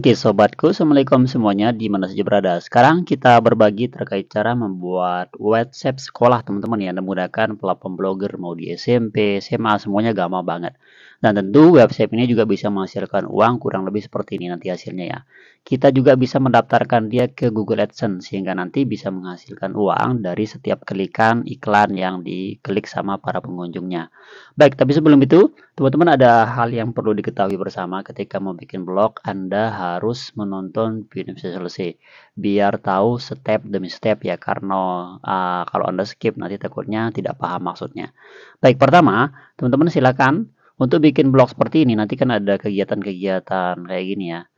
Oke sobatku, Assalamualaikum semuanya di mana saja berada. Sekarang kita berbagi terkait cara membuat website sekolah teman-teman ya. Menggunakan platform blogger mau di SMP, SMA semuanya gampang banget. Dan tentu website ini juga bisa menghasilkan uang kurang lebih seperti ini nanti hasilnya ya. Kita juga bisa mendaftarkan dia ke Google AdSense sehingga nanti bisa menghasilkan uang dari setiap klikan iklan yang diklik sama para pengunjungnya. Baik, tapi sebelum itu, teman-teman ada hal yang perlu diketahui bersama ketika mau bikin blog, Anda harus menonton video bisa selesai biar tahu step demi step ya karena uh, kalau Anda skip nanti takutnya tidak paham maksudnya. Baik, pertama, teman-teman silakan untuk bikin blog seperti ini nanti kan ada kegiatan-kegiatan kayak gini ya.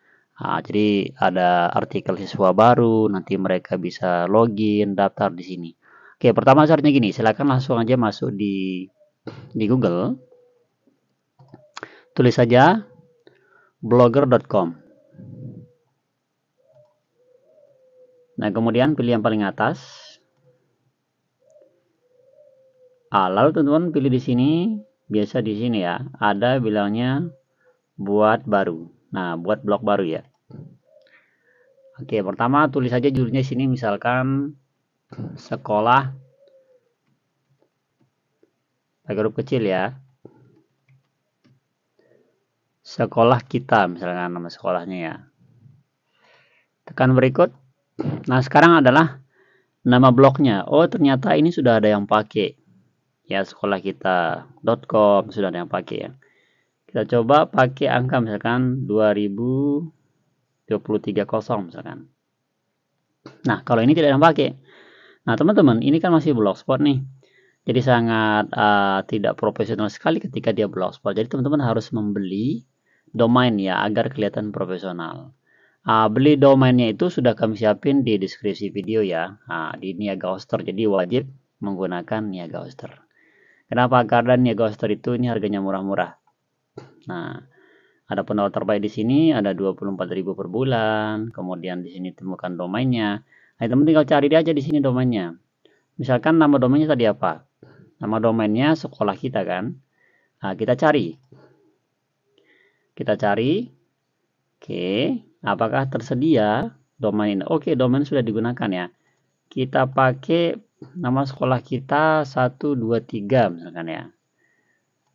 Nah, jadi ada artikel siswa baru, nanti mereka bisa login, daftar di sini. Oke, pertama caranya gini, silahkan langsung aja masuk di di Google. Tulis saja blogger.com. Nah, kemudian pilih yang paling atas. Ah, lalu teman-teman pilih di sini biasa di sini ya, ada bilangnya buat baru. Nah, buat blok baru ya. Oke, pertama tulis aja judulnya sini misalkan sekolah pakai huruf kecil ya. Sekolah kita misalkan nama sekolahnya ya. Tekan berikut. Nah, sekarang adalah nama bloknya. Oh, ternyata ini sudah ada yang pakai ya sekolah kita.com sudah ada yang pakai ya kita coba pakai angka misalkan 2023 kosong misalkan nah kalau ini tidak ada yang pakai nah teman-teman ini kan masih blogspot nih jadi sangat uh, tidak profesional sekali ketika dia blogspot jadi teman-teman harus membeli domain ya agar kelihatan profesional uh, beli domainnya itu sudah kami siapin di deskripsi video ya uh, di niaga hoster jadi wajib menggunakan niaga hoster Kenapa? Karena Niegoster itu ini harganya murah-murah. Nah, ada pendapat terbaik di sini ada 24.000 per bulan. Kemudian di sini temukan domainnya. Nah, teman tinggal cari dia aja di sini domainnya. Misalkan nama domainnya tadi apa? Nama domainnya sekolah kita kan. Nah, kita cari. Kita cari. Oke, apakah tersedia domain? Oke, domain sudah digunakan ya. Kita pakai nama sekolah kita 1, 2, 3 misalkan ya.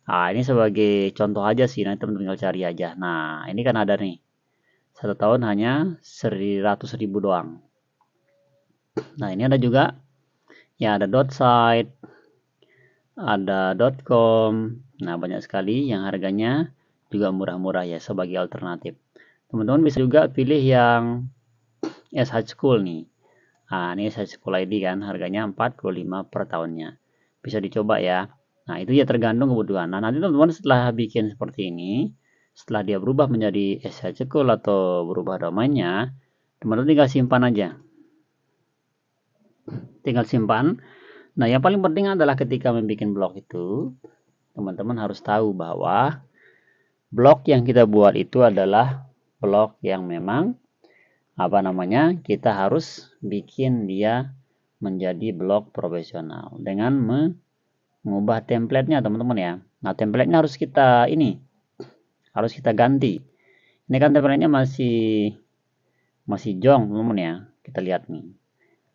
Nah, ini sebagai contoh aja sih, nanti teman-teman tinggal cari aja. Nah, ini kan ada nih. Satu tahun hanya 100 ribu doang. Nah, ini ada juga. Ya, ada dot site, ada dot com. Nah, banyak sekali yang harganya juga murah-murah ya sebagai alternatif. Teman-teman bisa juga pilih yang SH School nih. Nah, ini saya sekolah ini kan, harganya 45 per tahunnya. Bisa dicoba ya. Nah, itu ya tergantung kebutuhan. Nah, nanti teman-teman setelah bikin seperti ini, setelah dia berubah menjadi SHCCool atau berubah domainnya, teman-teman tinggal simpan aja. Tinggal simpan. Nah, yang paling penting adalah ketika membuat blog itu, teman-teman harus tahu bahwa blog yang kita buat itu adalah blog yang memang apa namanya kita harus bikin dia menjadi blog profesional dengan mengubah templatenya teman-teman ya nah templatenya harus kita ini harus kita ganti ini kan templatenya masih masih jong teman-teman ya kita lihat nih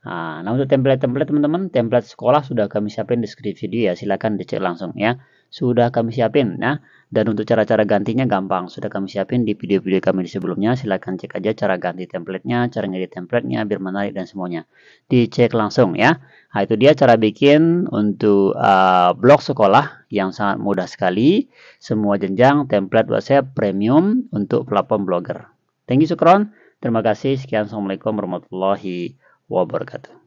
Ah, nah, untuk template-template teman-teman, template sekolah sudah kami siapin di deskripsi video ya, silahkan dicek langsung ya. Sudah kami siapin, nah, dan untuk cara-cara gantinya gampang, sudah kami siapin di video-video kami di sebelumnya, silahkan cek aja cara ganti templatenya, cara ngedit templatenya, biar menarik dan semuanya. Dicek langsung ya. Nah, itu dia cara bikin untuk uh, blog sekolah yang sangat mudah sekali. Semua jenjang template WhatsApp premium untuk platform blogger. Thank you Sukron, terima kasih, sekian Assalamualaikum warahmatullahi wabarakatuh.